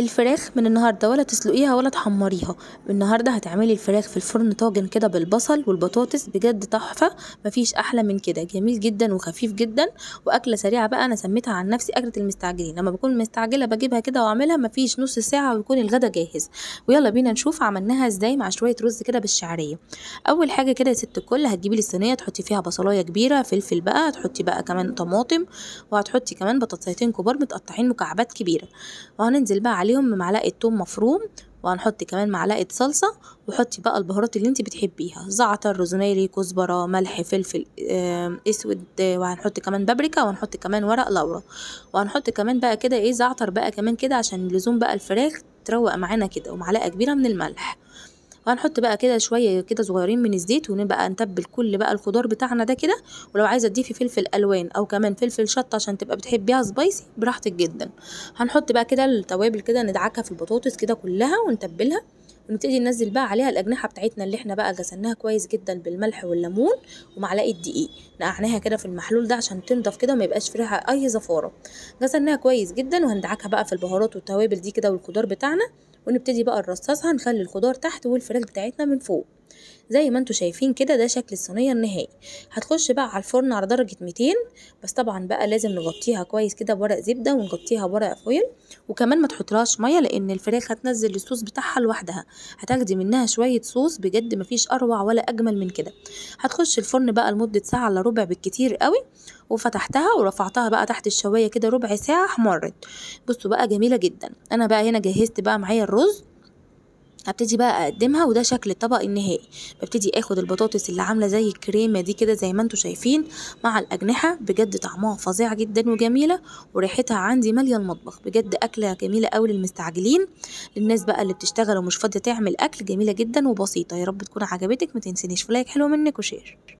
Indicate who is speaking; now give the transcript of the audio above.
Speaker 1: الفراخ من النهارده ولا تسلقيها ولا تحمريها النهارده هتعملي الفراخ في الفرن طاجن كده بالبصل والبطاطس بجد تحفه مفيش احلى من كده جميل جدا وخفيف جدا واكله سريعه بقى انا سميتها عن نفسي اكله المستعجلين لما بكون مستعجله بجيبها كده واعملها مفيش نص ساعه ويكون الغدا جاهز ويلا بينا نشوف عملناها ازاي مع شويه رز كده بالشعريه اول حاجه كده يا ست الكل هتجيبي لي الصينيه تحطي فيها بصلايه كبيره فلفل بقى هتحطي بقى كمان طماطم وهتحطي كمان بطاطسيتين كبار متقطعين مكعبات كبيره وهننزل بقى عليهم معلقه توم مفروم وهنحط كمان معلقه صلصه وحطي بقى البهارات اللي انت بتحبيها زعتر روزماري كزبره ملح فلفل اسود آه، وهنحط كمان بابريكا وهنحط كمان ورق لورا وهنحط كمان بقى كده ايه زعتر بقى كمان كده عشان لزوم بقى الفراخ تروق معانا كده ومعلقه كبيره من الملح وهنحط بقى كده شويه كده صغيرين من الزيت ونبقى نتبل كل بقى الخضار بتاعنا ده كده ولو عايزه تضيفي فلفل الوان او كمان فلفل شطه عشان تبقى بتحبيها سبايسي براحتك جدا هنحط بقى كده التوابل كده ندعكها في البطاطس كده كلها ونتبلها ونبتدي ننزل بقى عليها الأجنحة بتاعتنا اللي احنا بقى غسلناها كويس جدا بالملح والليمون ومعلقة دقيق نقعناها كده في المحلول ده عشان تنضف كده وما يبقاش فيها أي زفارة غسلناها كويس جدا وهندعكها بقى في البهارات والتوابل دي كده والخضار بتاعنا ونبتدي بقى نرصصها نخلي الخضار تحت والفراخ بتاعتنا من فوق زي ما انتوا شايفين كده ده شكل الصينيه النهائي هتخش بقى على الفرن على درجه 200 بس طبعا بقى لازم نغطيها كويس كده بورق زبده ونغطيها بورق فويل وكمان ما تحطراش ميه لان الفراخ هتنزل الصوص بتاعها لوحدها هتاخدي منها شويه صوص بجد مفيش اروع ولا اجمل من كده هتخش الفرن بقى لمده ساعه الا ربع بالكتير قوي وفتحتها ورفعتها بقى تحت الشوايه كده ربع ساعه احمرت بصوا بقى جميله جدا انا بقى هنا جهزت بقى معايا الرز هبتدي بقى اقدمها وده شكل الطبق النهائي ببتدي اخد البطاطس اللي عامله زي الكريمه دي كده زي ما انتم شايفين مع الاجنحه بجد طعمها فظيع جدا وجميله وريحتها عندي ماليه المطبخ بجد اكله جميله قوي للمستعجلين للناس بقى اللي بتشتغل ومش فاضيه تعمل اكل جميله جدا وبسيطه يا رب تكون عجبتك ما تنسينيش في لايك حلو منك وشير